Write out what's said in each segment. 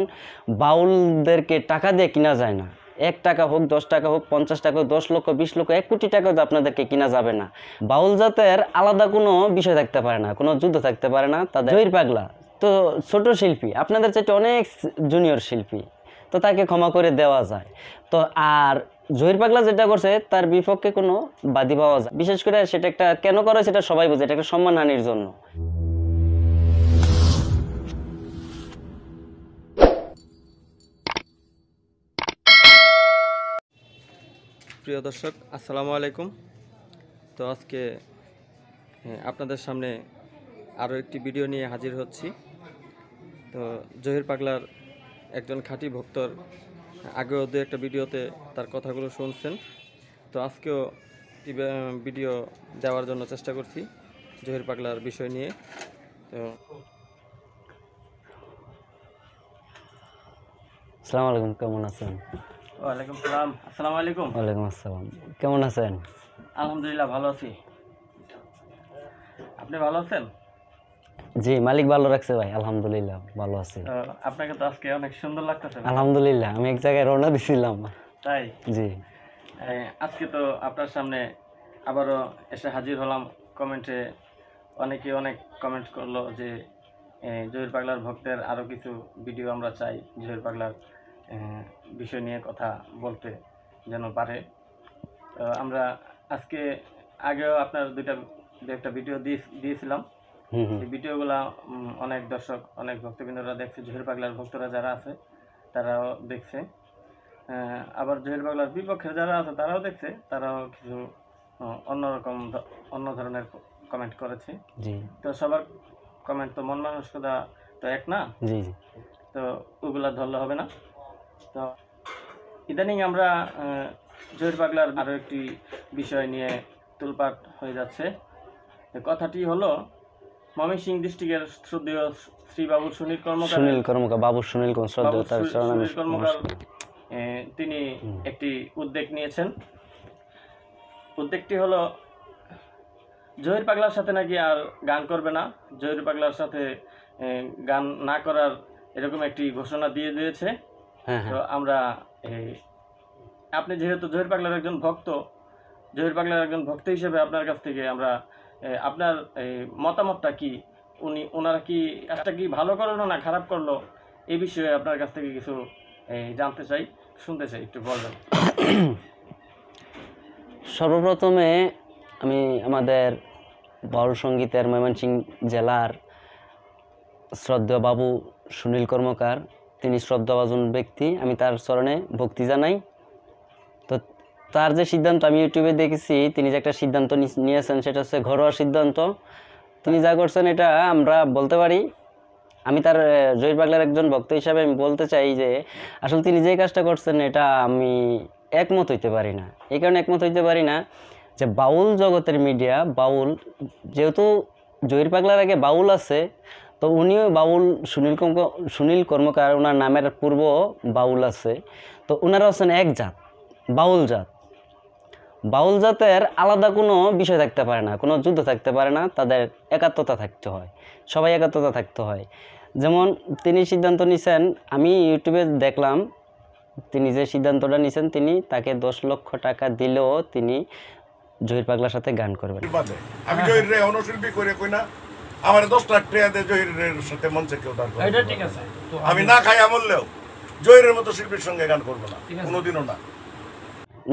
এখন বাউলদেরকে টাকা দিয়ে কিনা যায় না এক টাকা হোক দশ টাকা হোক পঞ্চাশ টাকা হোক দশ লক্ষ বিশ লক্ষ এক কোটি টাকা আপনাদেরকে কিনা যাবে না বাউল জাতের আলাদা কোনো বিষয় থাকতে পারে না কোনো যুদ্ধ থাকতে পারে না তাদের জয়ীর পাগলা তো ছোট শিল্পী আপনাদের চাইতে অনেক জুনিয়র শিল্পী তো তাকে ক্ষমা করে দেওয়া যায় তো আর জহির পাগলা যেটা করছে তার বিপক্ষে কোনো বাদী পাওয়া যায় বিশেষ করে সেটা একটা কেন করে সেটা সবাই বোঝে এটা একটা সম্মানহানির জন্য প্রিয় দর্শক আসসালামু আলাইকুম তো আজকে হ্যাঁ, আপনাদের সামনে আরও একটি ভিডিও নিয়ে হাজির হচ্ছি তো জহির পাগলার একজন খাঁটি ভক্তর আগেও দু একটা ভিডিওতে তার কথাগুলো শুনছেন তো আজকেও ভিডিও দেওয়ার জন্য চেষ্টা করছি জহির পাগলার বিষয় নিয়ে তো আসসালামু আলাইকুম কেমন আছেন ওয়ালাইকুম সালাম আসসালামু আলাইকুম ওয়ালাইকুম আসসালাম কেমন আছেন আলহামদুলিল্লাহ ভালো আছি আপনি ভালো আছেন জি মালিক ভালো রাখছে ভাই আলহামদুলিল্লাহ ভালো আছি আপনাকে তো আজকে অনেক সুন্দর লাগতেছে আলহামদুলিল্লাহ আমি এক জায়গায় রওনা দিছিলাম তাই জি আজকে তো আপনার সামনে আবারও এসে হাজির হলাম কমেন্টে অনেকে অনেক কমেন্ট করলো যে জহির পাগলার ভক্তের আরও কিছু ভিডিও আমরা চাই জহির পাগলার বিষয় নিয়ে কথা বলতে যেন পারে আমরা আজকে আগেও আপনার দুইটা একটা ভিডিও দিয়েছিলাম সেই ভিডিওগুলা অনেক দর্শক অনেক ভক্তবৃন্দরা দেখছে জহির পাগলার ভক্তরা যারা আছে তারাও দেখছে আবার জহির পাগলার বিপক্ষে যারা আছে তারাও দেখছে তারাও কিছু অন্যরকম অন্য ধরনের কমেন্ট করেছে তো সবার কমেন্ট তো মন মানসিকতা তো এক না তো ওগুলা ধরলে হবে না তো ইদানিং আমরা জহির পাগলার আরও একটি বিষয় নিয়ে তুলপাট হয়ে যাচ্ছে কথাটি হলো ময়মনসিং ডিস্ট্রিক্টের শ্রদ্ধেয় সুনীল কর্মকার সুনীল কর্মকার বাবু সুনীল কর্মকার তিনি একটি উদ্যোগ নিয়েছেন উদ্যোগটি হলো জহির পাগলার সাথে নাকি আর গান করবে না জহির পাগলার সাথে গান না করার এরকম একটি ঘোষণা দিয়ে দিয়েছে হ্যাঁ, হ্যাঁ। তো আমরা এই আপনি যেহেতু জহির পাগলার একজন ভক্ত জহির পাগলার একজন ভক্ত হিসেবে আপনার কাছ থেকে আমরা আপনার মতামতটা কি উনি ওনারা কি একটা কি ভালো করলো না খারাপ করলো এই বিষয়ে আপনার কাছ থেকে কিছু জানতে চাই শুনতে চাই একটু বলবেন সর্বপ্রথমে আমি আমাদের বাউল সঙ্গীতের ময়মনসিংহ জেলার শ্রদ্ধা বাবু সুনীল কর্মকার তিনি শ্রদ্ধাভাজন ব্যক্তি আমি তার চরণে ভক্তি জানাই তো তার যে সিদ্ধান্ত আমি ইউটিউবে দেখেছি তিনি যে একটা সিদ্ধান্ত নিয়েছেন সেটা হচ্ছে ঘরোয়া সিদ্ধান্ত তিনি যা করছেন এটা আমরা বলতে পারি আমি তার জহির বাংলার একজন ভক্ত হিসাবে আমি বলতে চাই যে আসলে তিনি যে কাজটা করছেন এটা আমি একমত হইতে পারি না এই কারণে একমত হইতে পারি না যে বাউল জগতের মিডিয়া বাউল যেহেতু জয়ের পাগলার আগে বাউল আছে তো উনিও বাউল সুনীল সুনীল কর্মকার ওনার নামের পূর্ব বাউল আছে তো ওনারা হচ্ছেন এক জাত বাউল জাত বাউল জাতের আলাদা কোনো বিষয় থাকতে পারে না কোনো যুদ্ধ থাকতে পারে না তাদের একাত্মতা থাকতে হয় সবাই একাত্মতা থাকতে হয় যেমন তিনি সিদ্ধান্ত নিছেন আমি ইউটিউবে দেখলাম তিনি যে সিদ্ধান্তটা নিছেন তিনি তাকে দশ লক্ষ টাকা দিলেও তিনি জহির পাগলার সাথে গান করবেন আমি জহির রে অনুশিল্পী করে কই না আমার দশ লাখ টাকা দিয়ে জহিরের সাথে মঞ্চে কেউ দাঁড় আমি না খাই আমলেও জহিরের মতো শিল্পীর সঙ্গে গান করবো না কোনোদিনও না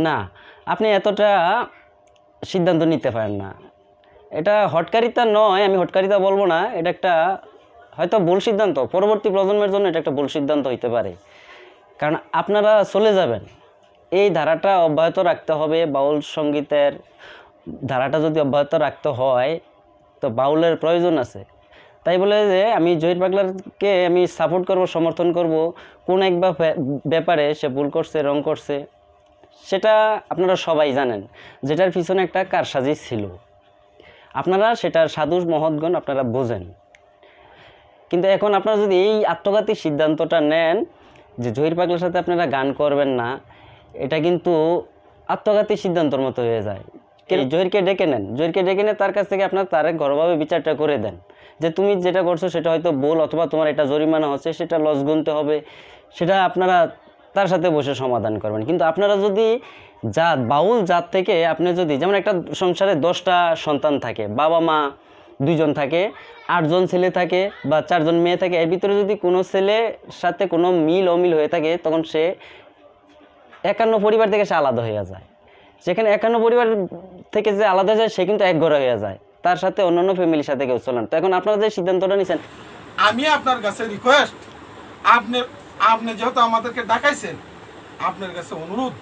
না আপনি এতটা সিদ্ধান্ত নিতে পারেন না এটা হটকারিতা নয় আমি হটকারিতা বলবো না এটা একটা হয়তো ভুল সিদ্ধান্ত পরবর্তী প্রজন্মের জন্য এটা একটা ভুল সিদ্ধান্ত হইতে পারে কারণ আপনারা চলে যাবেন এই ধারাটা অব্যাহত রাখতে হবে বাউল সঙ্গীতের ধারাটা যদি অব্যাহত রাখতে হয় তো বাউলের প্রয়োজন আছে তাই বলে যে আমি জহির পাগলারকে আমি সাপোর্ট করব সমর্থন করব কোন এক ব্যাপারে সে ভুল করছে রং করছে সেটা আপনারা সবাই জানেন যেটার পিছনে একটা কারসাজি ছিল আপনারা সেটার সাধু মহৎগণ আপনারা বোঝেন কিন্তু এখন আপনারা যদি এই আত্মঘাতী সিদ্ধান্তটা নেন যে জহির পাগলার সাথে আপনারা গান করবেন না এটা কিন্তু আত্মঘাতী সিদ্ধান্তর মতো হয়ে যায় জহিরকে ডেকে নেন জহিরকে ডেকে নেন তার কাছ থেকে আপনার তার ঘরভাবে বিচারটা করে দেন যে তুমি যেটা করছো সেটা হয়তো বল অথবা তোমার এটা জরিমানা হচ্ছে সেটা লস গুনতে হবে সেটা আপনারা তার সাথে বসে সমাধান করবেন কিন্তু আপনারা যদি জাত বাউল জাত থেকে আপনি যদি যেমন একটা সংসারে দশটা সন্তান থাকে বাবা মা দুজন থাকে আটজন ছেলে থাকে বা চারজন মেয়ে থাকে এর ভিতরে যদি কোনো ছেলের সাথে কোনো মিল অমিল হয়ে থাকে তখন সে একান্ন পরিবার থেকে সে আলাদা হয়ে যায় সেখানে একান্ন পরিবার থেকে যে আলাদা যায় সে কিন্তু এক ঘরে হয়ে যায় তার সাথে অন্যান্য ফ্যামিলির সাথে কেউ চলেন তো এখন আপনারা যে সিদ্ধান্তটা নিছেন আমি আপনার কাছে রিকোয়েস্ট আপনি আপনি যেহেতু আমাদেরকে ডাকাইছেন আপনার কাছে অনুরোধ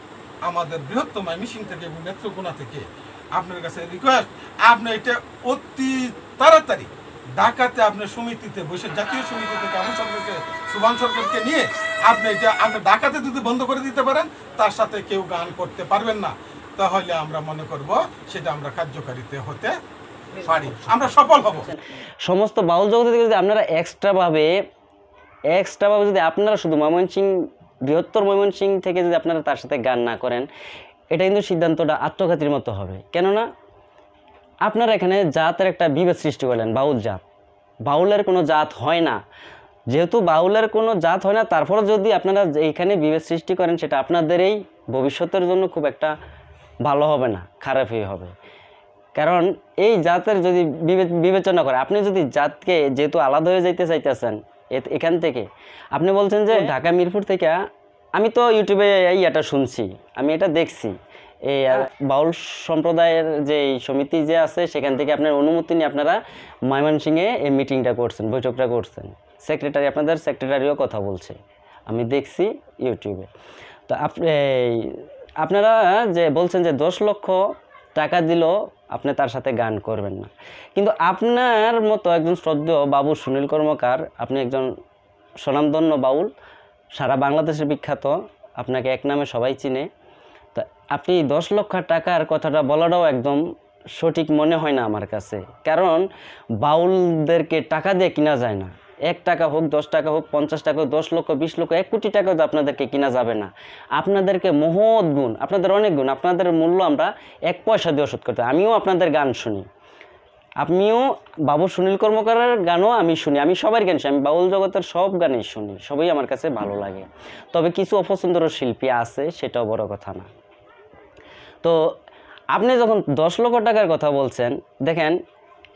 আমাদের বৃহত্তম মিশিং থেকে এবং নেত্রকোনা থেকে আপনার কাছে রিকোয়েস্ট আপনি এটা অতি তাড়াতাড়ি ঢাকাতে আপনার সমিতিতে বসে জাতীয় সমিতি থেকে আমি সরকারকে সুভান সরকারকে নিয়ে আপনি এটা আপনি ঢাকাতে যদি বন্ধ করে দিতে পারেন তার সাথে কেউ গান করতে পারবেন না তাহলে আমরা মনে করব সেটা আমরা কার্যকারিতে হতে পারি আমরা সফল হব সমস্ত বাউল জগতে থেকে যদি আপনারা এক্সট্রাভাবে এক্সট্রাভাবে যদি আপনারা শুধু ময়মনসিং বৃহত্তর ময়মনসিং থেকে যদি আপনারা তার সাথে গান না করেন এটা কিন্তু সিদ্ধান্তটা আত্মঘাতীর মতো হবে কেননা আপনারা এখানে জাতের একটা বিভেদ সৃষ্টি করলেন বাউল জাত বাউলের কোনো জাত হয় না যেহেতু বাউলের কোনো জাত হয় না তারপরে যদি আপনারা এখানে বিভেদ সৃষ্টি করেন সেটা আপনাদের এই ভবিষ্যতের জন্য খুব একটা ভালো হবে না খারাপই হবে কারণ এই জাতের যদি বিবেচনা করে আপনি যদি জাতকে যেহেতু আলাদা হয়ে যাইতে চাইতেছেন এখান থেকে আপনি বলছেন যে হ্যাঁ। ঢাকা মিরপুর থেকে আমি তো ইউটিউবে এই এটা শুনছি আমি এটা দেখছি এই হ্যাঁ। বাউল সম্প্রদায়ের যে সমিতি যে আছে সেখান থেকে আপনার অনুমতি নিয়ে আপনারা ময়মনসিংয়ে এই মিটিংটা করছেন বৈঠকটা করছেন সেক্রেটারি আপনাদের সেক্রেটারিও কথা বলছে আমি দেখছি ইউটিউবে তো আপনি আপনারা যে বলছেন যে দশ লক্ষ টাকা দিল আপনি তার সাথে গান করবেন না কিন্তু আপনার মতো একজন শ্রদ্ধ বাবু সুনীল কর্মকার আপনি একজন স্বনামধন্য বাউল সারা বাংলাদেশের বিখ্যাত আপনাকে এক নামে সবাই চিনে তো আপনি দশ লক্ষ টাকার কথাটা বলাটাও একদম সঠিক মনে হয় না আমার কাছে কারণ বাউলদেরকে টাকা দিয়ে কিনা যায় না এক টাকা হোক দশ টাকা হোক পঞ্চাশ টাকা হোক দশ লক্ষ বিশ লক্ষ এক কোটি টাকাও আপনাদেরকে কিনা যাবে না আপনাদেরকে মহৎ গুণ আপনাদের অনেক গুণ আপনাদের মূল্য আমরা এক পয়সা দিয়ে ওষুধ করতে আমিও আপনাদের গান শুনি আপনিও বাবু সুনীল কর্মকারের গানও আমি শুনি আমি সবার গান শুনি আমি বাউল জগতের সব গানই শুনি সবই আমার কাছে ভালো লাগে তবে কিছু অপছন্দর শিল্পী আছে সেটাও বড় কথা না তো আপনি যখন দশ লক্ষ টাকার কথা বলছেন দেখেন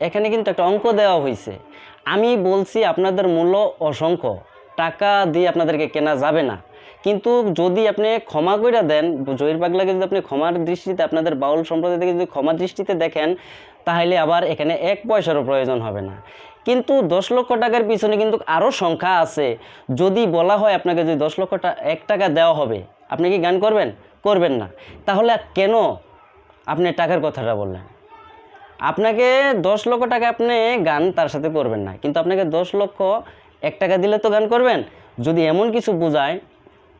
এখানে কিন্তু একটা অঙ্ক দেওয়া হয়েছে আমি বলছি আপনাদের মূল্য অসংখ্য টাকা দিয়ে আপনাদেরকে কেনা যাবে না কিন্তু যদি আপনি ক্ষমা করে দেন জয়ের পাগলাকে যদি আপনি ক্ষমার দৃষ্টিতে আপনাদের বাউল সম্প্রদায় থেকে যদি ক্ষমার দৃষ্টিতে দেখেন তাহলে আবার এখানে এক পয়সারও প্রয়োজন হবে না কিন্তু দশ লক্ষ টাকার পিছনে কিন্তু আরও সংখ্যা আছে যদি বলা হয় আপনাকে যদি দশ লক্ষ এক টাকা দেওয়া হবে আপনি কি গান করবেন করবেন না তাহলে কেন আপনি টাকার কথাটা বললেন আপনাকে দশ লক্ষ টাকা আপনি গান তার সাথে করবেন না কিন্তু আপনাকে দশ লক্ষ এক টাকা দিলে তো গান করবেন যদি এমন কিছু বোঝায়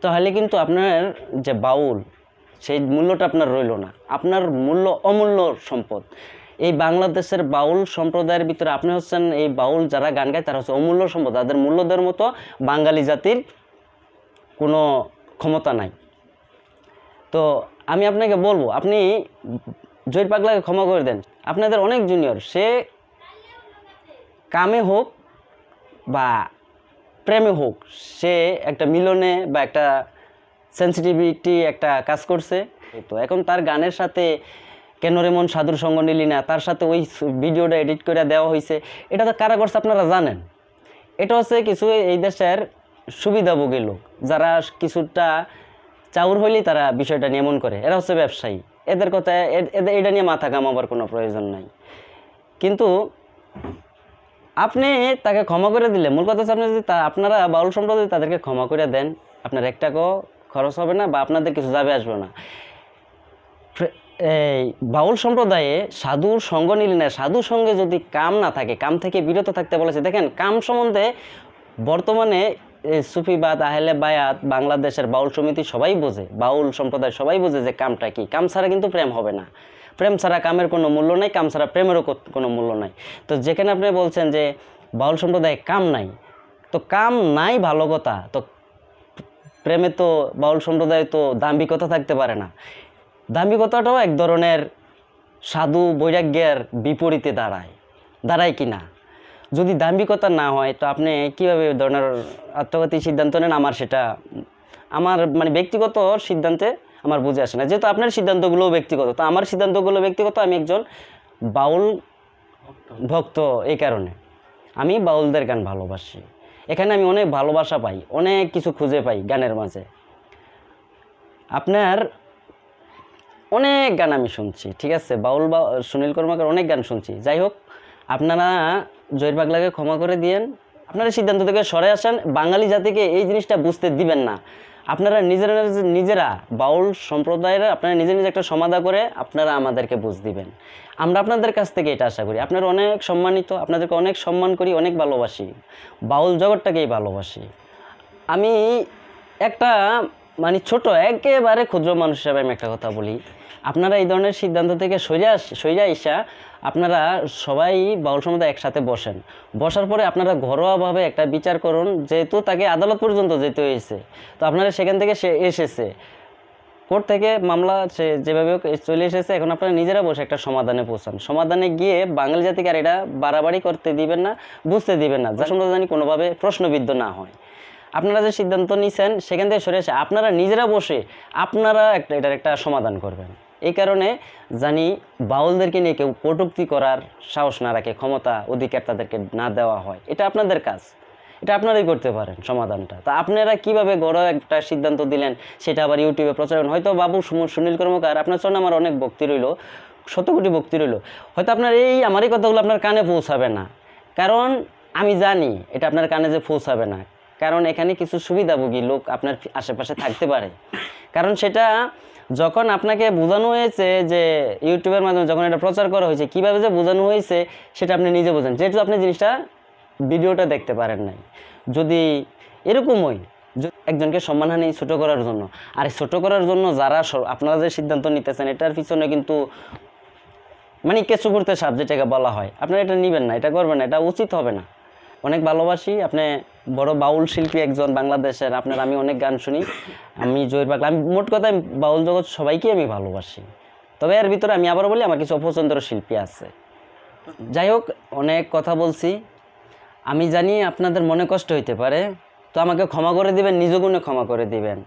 তাহলে কিন্তু আপনার যে বাউল সেই মূল্যটা আপনার রইল না আপনার মূল্য অমূল্য সম্পদ এই বাংলাদেশের বাউল সম্প্রদায়ের ভিতরে আপনি হচ্ছেন এই বাউল যারা গান গায় তারা হচ্ছে অমূল্য সম্পদ তাদের মূল্যদের মতো বাঙালি জাতির কোনো ক্ষমতা নাই তো আমি আপনাকে বলবো আপনি জয়ের পাগলাকে ক্ষমা করে দেন আপনাদের অনেক জুনিয়র সে কামে হোক বা প্রেমে হোক সে একটা মিলনে বা একটা সেন্সিটিভিটি একটা কাজ করছে তো এখন তার গানের সাথে কেন রেমন সাধুর সঙ্গ নিলি না তার সাথে ওই ভিডিওটা এডিট করে দেওয়া হয়েছে এটা তো কারা করছে আপনারা জানেন এটা হচ্ছে কিছু এই দেশের সুবিধাভোগী লোক যারা কিছুটা চাউর হইলেই তারা বিষয়টা নিয়ে এমন করে এরা হচ্ছে ব্যবসায়ী এদের কথা এদের এটা নিয়ে মাথা কামাবার কোনো প্রয়োজন নাই কিন্তু আপনি তাকে ক্ষমা করে দিলে মূল কথা হচ্ছে আপনি যদি আপনারা বাউল সম্প্রদায় তাদেরকে ক্ষমা করে দেন আপনার এক টাকাও খরচ হবে না বা আপনাদের কিছু যাবে আসবে না এই বাউল সম্প্রদায়ে সাধুর সঙ্গ নিলে না সাধুর সঙ্গে যদি কাম না থাকে কাম থেকে বিরত থাকতে বলেছে দেখেন কাম সম্বন্ধে বর্তমানে সুফিবাদ আহলে বায়াত বাংলাদেশের বাউল সমিতি সবাই বোঝে বাউল সম্প্রদায় সবাই বোঝে যে কামটা কি কাম ছাড়া কিন্তু প্রেম হবে না প্রেম ছাড়া কামের কোনো মূল্য নাই কাম ছাড়া প্রেমেরও কোনো মূল্য নাই তো যেখানে আপনি বলছেন যে বাউল সম্প্রদায় কাম নাই তো কাম নাই ভালো কথা তো প্রেমে তো বাউল সম্প্রদায় তো দাম্ভিকতা থাকতে পারে না দাম্ভিকতাটাও এক ধরনের সাধু বৈরাগ্যের বিপরীতে দাঁড়ায় দাঁড়ায় কি না যদি দাম্ভিকতা না হয় তো আপনি কীভাবে ধরনের আত্মঘাতী সিদ্ধান্ত নেন আমার সেটা আমার মানে ব্যক্তিগত সিদ্ধান্তে আমার বুঝে আসে না যেহেতু আপনার সিদ্ধান্তগুলোও ব্যক্তিগত তো আমার সিদ্ধান্তগুলো ব্যক্তিগত আমি একজন বাউল ভক্ত এই কারণে আমি বাউলদের গান ভালোবাসি এখানে আমি অনেক ভালোবাসা পাই অনেক কিছু খুঁজে পাই গানের মাঝে আপনার অনেক গান আমি শুনছি ঠিক আছে বাউল বা সুনীল কর্মাকার অনেক গান শুনছি যাই হোক আপনারা জয়ের বাংলাকে ক্ষমা করে দিয়েন আপনারা সিদ্ধান্ত থেকে সরে আসেন বাঙালি জাতিকে এই জিনিসটা বুঝতে দিবেন না আপনারা নিজেরা নিজেরা বাউল সম্প্রদায়ের আপনারা নিজে নিজে একটা সমাধা করে আপনারা আমাদেরকে বুঝ দিবেন আমরা আপনাদের কাছ থেকে এটা আশা করি আপনারা অনেক সম্মানিত আপনাদেরকে অনেক সম্মান করি অনেক ভালোবাসি বাউল জগৎটাকেই ভালোবাসি আমি একটা মানে ছোট একেবারে ক্ষুদ্র মানুষ হিসাবে আমি একটা কথা বলি আপনারা এই ধরনের সিদ্ধান্ত থেকে সোজা সোজা ইসা আপনারা সবাই বাউল সমুদায় একসাথে বসেন বসার পরে আপনারা ঘরোয়াভাবে একটা বিচার করুন যেহেতু তাকে আদালত পর্যন্ত যেতে হয়েছে তো আপনারা সেখান থেকে সে এসেছে কোর্ট থেকে মামলা সে যেভাবে চলে এসেছে এখন আপনারা নিজেরা বসে একটা সমাধানে পৌঁছান সমাধানে গিয়ে বাঙালি জাতিকে আর এটা বাড়াবাড়ি করতে দিবেন না বুঝতে দিবেন না যা সম্প্রদায় কোনোভাবে প্রশ্নবিদ্ধ না হয় আপনারা যে সিদ্ধান্ত নিছেন সেখান থেকে সরে এসে আপনারা নিজেরা বসে আপনারা একটা এটার একটা সমাধান করবেন এই কারণে জানি বাউলদেরকে নিয়ে কেউ কটুক্তি করার সাহস না রাখে ক্ষমতা অধিকার তাদেরকে না দেওয়া হয় এটা আপনাদের কাজ এটা আপনারাই করতে পারেন সমাধানটা তা আপনারা কিভাবে গড় একটা সিদ্ধান্ত দিলেন সেটা আবার ইউটিউবে প্রচারণ হয়তো বাবু সুনীল কর্মকার আপনার সঙ্গে আমার অনেক ভক্তি রইল শত কোটি ভক্তি রইল হয়তো আপনার এই আমারই কথাগুলো আপনার কানে পৌঁছাবে না কারণ আমি জানি এটা আপনার কানে যে পৌঁছাবে না কারণ এখানে কিছু সুবিধাভোগী লোক আপনার আশেপাশে থাকতে পারে কারণ সেটা যখন আপনাকে বোঝানো হয়েছে যে ইউটিউবের মাধ্যমে যখন এটা প্রচার করা হয়েছে কীভাবে যে বোঝানো হয়েছে সেটা আপনি নিজে বোঝেন যেহেতু আপনি জিনিসটা ভিডিওটা দেখতে পারেন নাই যদি এরকম হয় একজনকে সম্মানহানি ছোটো করার জন্য আর ছোটো করার জন্য যারা আপনারা যে সিদ্ধান্ত নিতেছেন এটার পিছনে কিন্তু মানে কেঁচু করতে সাবজেক্ট এটাকে বলা হয় আপনারা এটা নেবেন না এটা করবেন না এটা উচিত হবে না অনেক ভালোবাসি আপনি বড় বাউল শিল্পী একজন বাংলাদেশের আপনার আমি অনেক গান শুনি আমি জয়ের পাগলা আমি মোট কথা বাউল জগৎ সবাইকে আমি ভালোবাসি তবে এর ভিতরে আমি আবার বলি আমার কিছু অপছন্দর শিল্পী আছে যাই হোক অনেক কথা বলছি আমি জানি আপনাদের মনে কষ্ট হইতে পারে তো আমাকে ক্ষমা করে দিবেন নিজ গুণে ক্ষমা করে দিবেন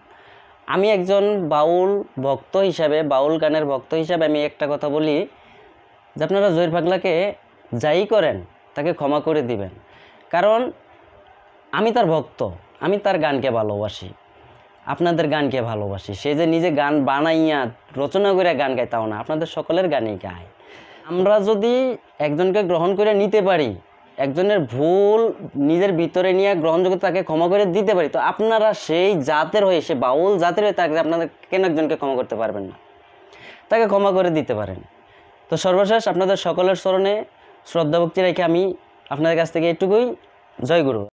আমি একজন বাউল ভক্ত হিসাবে বাউল গানের ভক্ত হিসাবে আমি একটা কথা বলি যে আপনারা জয়ের পাগলাকে যাই করেন তাকে ক্ষমা করে দিবেন কারণ আমি তার ভক্ত আমি তার গানকে ভালোবাসি আপনাদের গানকে ভালোবাসি সে যে নিজে গান বানাইয়া রচনা করে গান গায় তাও না আপনাদের সকলের গানেই গায় আমরা যদি একজনকে গ্রহণ করে নিতে পারি একজনের ভুল নিজের ভিতরে নিয়ে গ্রহণযোগ্য তাকে ক্ষমা করে দিতে পারি তো আপনারা সেই জাতের হয়ে সে বাউল জাতের হয়ে তাকে আপনাদের কেন একজনকে ক্ষমা করতে পারবেন না তাকে ক্ষমা করে দিতে পারেন তো সর্বশেষ আপনাদের সকলের স্মরণে শ্রদ্ধাভক্তি রেখে আমি আপনার কাছ থেকে এটুকুই জয় গুরু